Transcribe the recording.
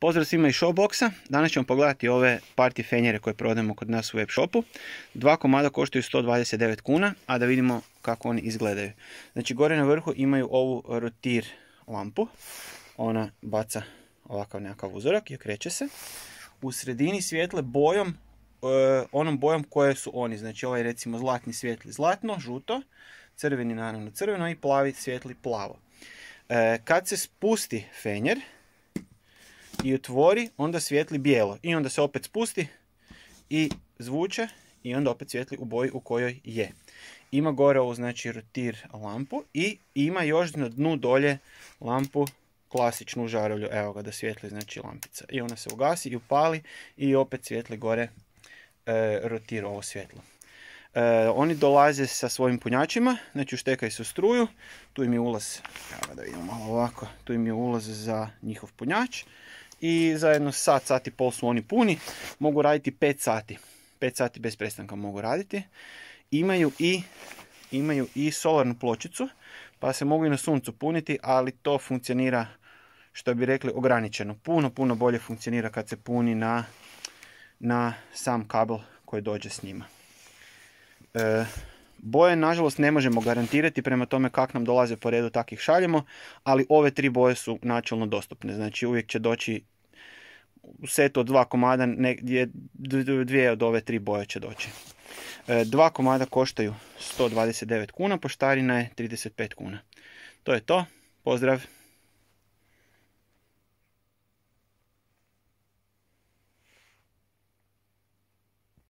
Pozdrav svima iz Showboxa. Danas ćemo pogledati ove party fenjere koje prodajemo kod nas u webshopu. Dva komada koštaju 129 kuna, a da vidimo kako oni izgledaju. Znači gore na vrhu imaju ovu rotir lampu. Ona baca ovakav nekakav uzorak i okreće se. U sredini svijetle bojom, e, onom bojom koje su oni. Znači ovaj recimo zlatni svijetli zlatno, žuto, crveni naravno crveno i plavi svijetli plavo. E, kad se spusti fenjer, i otvori, onda svijetli bijelo. I onda se opet spusti i zvuče i onda opet svijetli u boji u kojoj je. Ima gore ovu znači rotir lampu i ima još na dnu dolje lampu klasičnu žarulju. Evo ga da svijetli znači lampica. I ona se ugasi i upali i opet svijetli gore e, rotir ovo svjetlo. E, oni dolaze sa svojim punjačima, znači uštekaju su struju, tu im je ulaz, evo da malo ovako, tu im je ulaz za njihov punjač i za jedno sat, sat i pol su oni puni. Mogu raditi 5 sati. 5 sati bez prestanka mogu raditi. Imaju i, imaju i solarnu pločicu pa se mogu i na suncu puniti, ali to funkcionira što bi rekli ograničeno. Puno, puno bolje funkcionira kad se puni na, na sam kabel koji dođe s njima. E, Boje, nažalost, ne možemo garantirati prema tome kak nam dolaze po redu, takih šaljemo, ali ove tri boje su načelno dostupne. Znači, uvijek će doći u setu od dva komada, dvije od ove tri boje će doći. E, dva komada koštaju 129 kuna, poštarina je 35 kuna. To je to, pozdrav!